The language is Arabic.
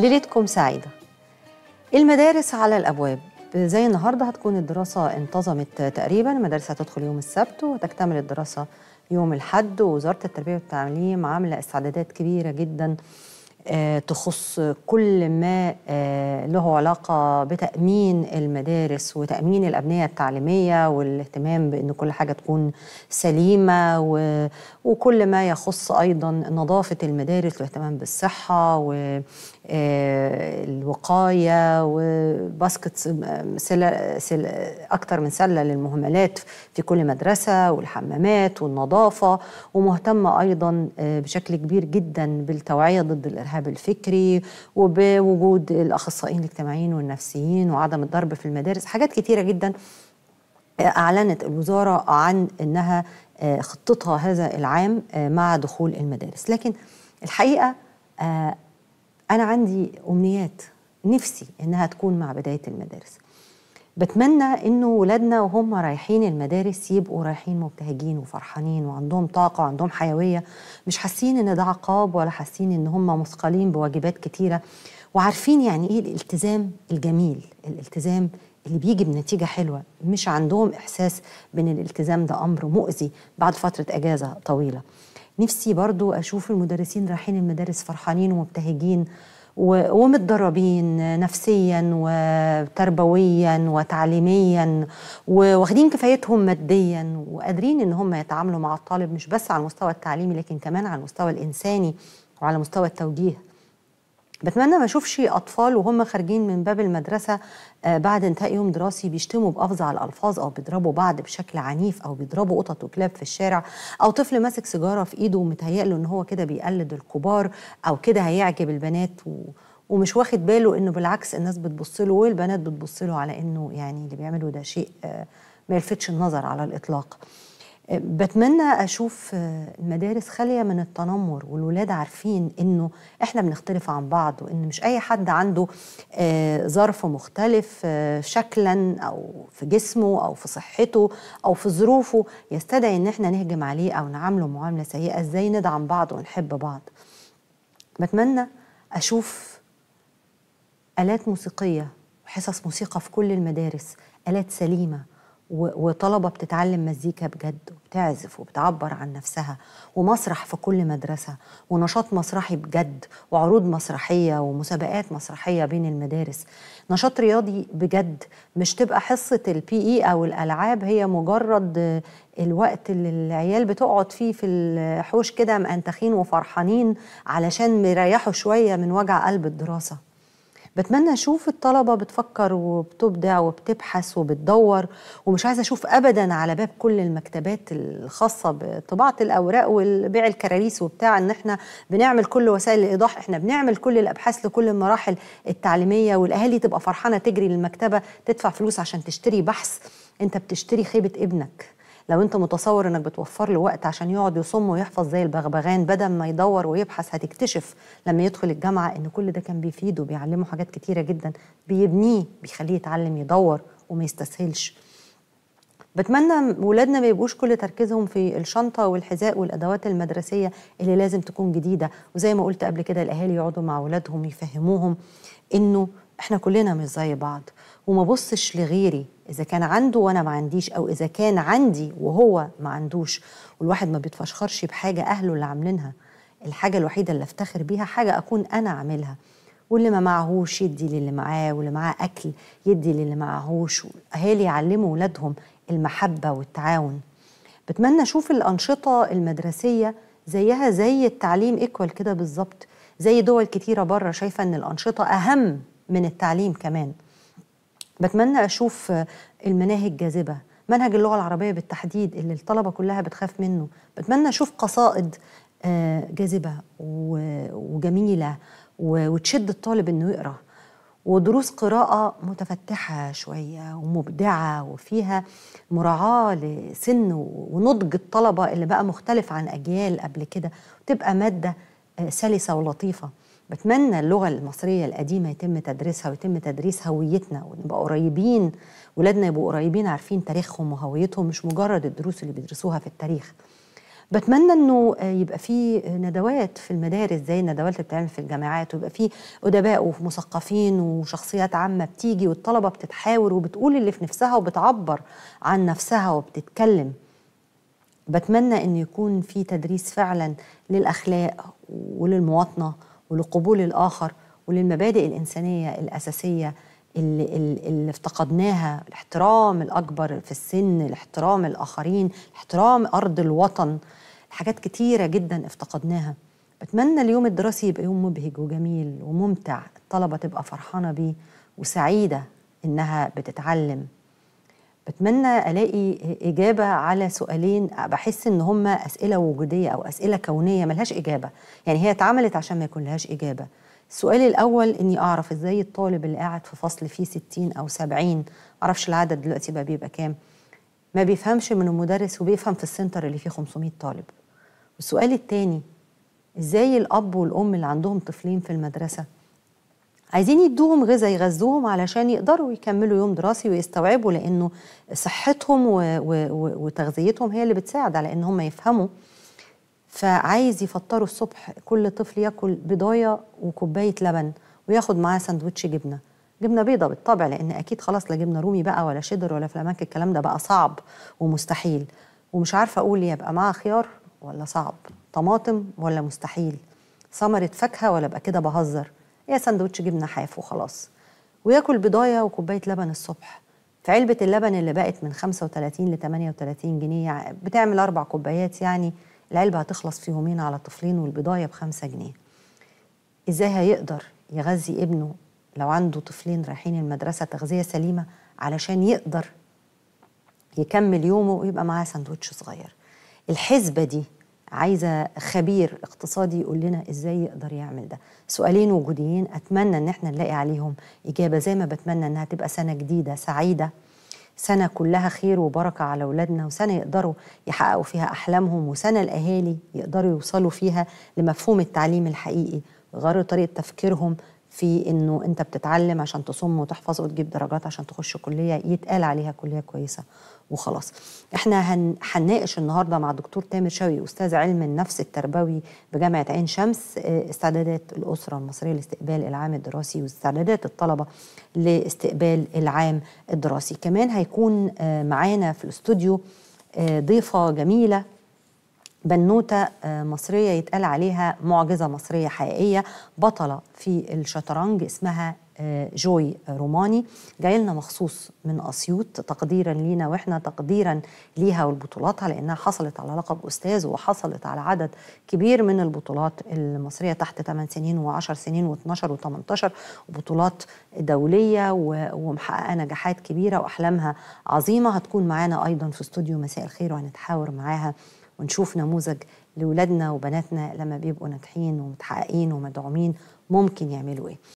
ليلتكم سعيدة المدارس على الأبواب زي النهاردة هتكون الدراسة انتظمت تقريبا المدارس هتدخل يوم السبت وتكتمل الدراسة يوم الحد ووزارة التربية والتعليم عاملة استعدادات كبيرة جدا آه، تخص كل ما آه، له علاقة بتأمين المدارس وتأمين الأبنية التعليمية والاهتمام بأن كل حاجة تكون سليمة وكل ما يخص أيضا نظافة المدارس والاهتمام بالصحة وال آه، وقاية وباسكتس سلة سلة أكتر من سلة للمهملات في كل مدرسة والحمامات والنظافة ومهتمة أيضا آه، بشكل كبير جدا بالتوعية ضد الإرهاب الفكري وبوجود الأخصائيين الاجتماعيين والنفسيين وعدم الضرب في المدارس حاجات كتيرة جدا آه، أعلنت الوزارة عن أنها آه، خطتها هذا العام مع دخول المدارس لكن الحقيقة أنا عندي أمنيات نفسي انها تكون مع بدايه المدارس بتمنى انه ولادنا وهم رايحين المدارس يبقوا رايحين مبتهجين وفرحانين وعندهم طاقه وعندهم حيويه مش حاسين ان ده عقاب ولا حاسين ان هم مثقلين بواجبات كتيره وعارفين يعني ايه الالتزام الجميل الالتزام اللي بيجي بنتيجه حلوه مش عندهم احساس بان الالتزام ده امر مؤذي بعد فتره اجازه طويله نفسي برضو اشوف المدرسين رايحين المدارس فرحانين ومبتهجين ومتدربين نفسيا وتربويا وتعليميا واخدين كفايتهم ماديا وقادرين ان هم يتعاملوا مع الطالب مش بس على المستوى التعليمي لكن كمان على المستوى الانساني وعلى مستوى التوجيه بتمنى ما اشوفش اطفال وهم خارجين من باب المدرسه آه، بعد انتهاء يوم دراسي بيشتموا بافظع الالفاظ او بيضربوا بعض بشكل عنيف او بيضربوا قطط وكلاب في الشارع او طفل ماسك سيجاره في ايده ومتهيأ ان هو كده بيقلد الكبار او كده هيعجب البنات و... ومش واخد باله انه بالعكس الناس بتبص له والبنات بتبص له على انه يعني اللي بيعمله ده شيء آه، ما يلفتش النظر على الاطلاق. بتمنى اشوف المدارس آه، خاليه من التنمر والولاد عارفين انه احنا بنختلف عن بعض وان مش اي حد عنده آه، ظرف مختلف آه، شكلا او في جسمه او في صحته او في ظروفه يستدعي ان احنا نهجم عليه او نعامله معامله سيئه ازاي ندعم بعض ونحب بعض بتمنى اشوف الات موسيقيه وحصص موسيقى في كل المدارس الات سليمه وطلبة بتتعلم مزيكا بجد وبتعزف وبتعبر عن نفسها ومسرح في كل مدرسة ونشاط مسرحي بجد وعروض مسرحية ومسابقات مسرحية بين المدارس نشاط رياضي بجد مش تبقى حصة البي اي e أو الألعاب هي مجرد الوقت اللي العيال بتقعد فيه في الحوش كده مأنتخين وفرحانين علشان يريحوا شوية من وجع قلب الدراسة بتمنى اشوف الطلبه بتفكر وبتبدع وبتبحث وبتدور ومش عايزه اشوف ابدا على باب كل المكتبات الخاصه بطباعه الاوراق وبيع الكراريس وبتاع ان احنا بنعمل كل وسائل الايضاح احنا بنعمل كل الابحاث لكل المراحل التعليميه والاهالي تبقى فرحانه تجري للمكتبه تدفع فلوس عشان تشتري بحث انت بتشتري خيبه ابنك لو انت متصور انك بتوفر له وقت عشان يقعد يصم ويحفظ زي البغبغان بدل ما يدور ويبحث هتكتشف لما يدخل الجامعه ان كل ده كان بيفيده بيعلمه حاجات كتيره جدا بيبنيه بيخليه يتعلم يدور وما يستسهلش بتمنى ولادنا ما يبقوش كل تركيزهم في الشنطه والحذاء والادوات المدرسيه اللي لازم تكون جديده وزي ما قلت قبل كده الاهالي يقعدوا مع ولادهم يفهموهم انه احنا كلنا مش زي بعض وما بصش لغيري اذا كان عنده وانا ما عنديش او اذا كان عندي وهو ما عندوش والواحد ما بيتفشخرش بحاجه اهله اللي عاملينها الحاجه الوحيده اللي افتخر بيها حاجه اكون انا عاملها واللي ما معهوش يدي للي معاه واللي معاه اكل يدي للي معهوش اهالي يعلموا اولادهم المحبه والتعاون بتمنى اشوف الانشطه المدرسيه زيها زي التعليم ايكوال كده بالظبط زي دول كتيره بره شايفه ان الانشطه اهم من التعليم كمان بتمنى أشوف المناهج جاذبة منهج اللغة العربية بالتحديد اللي الطلبة كلها بتخاف منه بتمنى أشوف قصائد آه، جاذبة وجميلة وتشد الطالب إنه يقرأ ودروس قراءة متفتحة شوية ومبدعة وفيها مراعاة لسن ونضج الطلبة اللي بقى مختلف عن أجيال قبل كده وتبقى مادة آه، سلسة ولطيفة بتمنى اللغة المصرية القديمة يتم تدريسها ويتم تدريس هويتنا ونبقى قريبين ولادنا يبقوا قريبين عارفين تاريخهم وهويتهم مش مجرد الدروس اللي بيدرسوها في التاريخ بتمنى انه يبقى في ندوات في المدارس زي الندوات اللي بتعمل في الجامعات ويبقى في ادباء ومثقفين وشخصيات عامه بتيجي والطلبه بتتحاور وبتقول اللي في نفسها وبتعبر عن نفسها وبتتكلم بتمنى ان يكون في تدريس فعلا للاخلاق وللمواطنه ولقبول الآخر وللمبادئ الإنسانية الأساسية اللي, اللي افتقدناها الاحترام الأكبر في السن الاحترام الآخرين احترام أرض الوطن حاجات كتيرة جدا افتقدناها بتمنى اليوم الدراسي يبقى يوم مبهج وجميل وممتع الطلبة تبقى فرحانة بيه وسعيدة إنها بتتعلم بتمنى الاقي اجابه على سؤالين بحس ان هم اسئله وجوديه او اسئله كونيه ملهاش اجابه يعني هي اتعملت عشان ما يكون لهاش اجابه السؤال الاول اني اعرف ازاي الطالب اللي قاعد في فصل فيه 60 او 70 معرفش العدد دلوقتي بقى بيبقى كام ما بيفهمش من المدرس وبيفهم في السنتر اللي فيه 500 طالب والسؤال الثاني ازاي الاب والام اللي عندهم طفلين في المدرسه عايزين يدوهم غذاء يغذوهم علشان يقدروا يكملوا يوم دراسي ويستوعبوا لانه صحتهم و... و... وتغذيتهم هي اللي بتساعد على ان هم يفهموا فعايز يفطروا الصبح كل طفل ياكل بضايه وكوبايه لبن وياخد معاه سندوتش جبنه جبنه بيضه بالطبع لان اكيد خلاص لا جبنه رومي بقى ولا شدر ولا فلامانك الكلام ده بقى صعب ومستحيل ومش عارفه اقول يبقى معاه خيار ولا صعب طماطم ولا مستحيل ثمره فاكهه ولا بقى كده بهزر هي سندوتش جبنه حاف وخلاص وياكل بضايه وكوبايه لبن الصبح في علبه اللبن اللي بقت من 35 ل 38 جنيه بتعمل اربع كوبايات يعني العلبه هتخلص في يومين على طفلين والبضايه ب 5 جنيه ازاي هيقدر يغذي ابنه لو عنده طفلين رايحين المدرسه تغذيه سليمه علشان يقدر يكمل يومه ويبقى معاه سندوتش صغير الحسبه دي عايزه خبير اقتصادي يقول لنا ازاي يقدر يعمل ده سؤالين وجوديين اتمنى ان احنا نلاقي عليهم اجابه زي ما بتمنى انها تبقى سنه جديده سعيده سنه كلها خير وبركه على اولادنا وسنه يقدروا يحققوا فيها احلامهم وسنه الاهالي يقدروا يوصلوا فيها لمفهوم التعليم الحقيقي غير طريقه تفكيرهم في انه انت بتتعلم عشان تصم وتحفظ وتجيب درجات عشان تخش كليه يتقال عليها كليه كويسه وخلاص احنا هنناقش النهارده مع دكتور تامر شوقي استاذ علم النفس التربوي بجامعه عين شمس آه، استعدادات الاسره المصريه لاستقبال العام الدراسي واستعدادات الطلبه لاستقبال العام الدراسي كمان هيكون آه، معانا في الاستوديو آه، ضيفه جميله بنوته آه، مصريه يتقال عليها معجزه مصريه حقيقيه بطله في الشطرنج اسمها آه، جوي روماني جاي لنا مخصوص من اسيوط تقديرا لينا واحنا تقديرا ليها ولبطولاتها لانها حصلت على لقب استاذ وحصلت على عدد كبير من البطولات المصريه تحت 8 سنين و10 سنين و12 و18 وبطولات دوليه ومحققه نجاحات كبيره واحلامها عظيمه هتكون معانا ايضا في استوديو مساء الخير وهنتحاور معاها ونشوف نموذج لولادنا وبناتنا لما بيبقوا ناجحين ومتحققين ومدعومين ممكن يعملوا ايه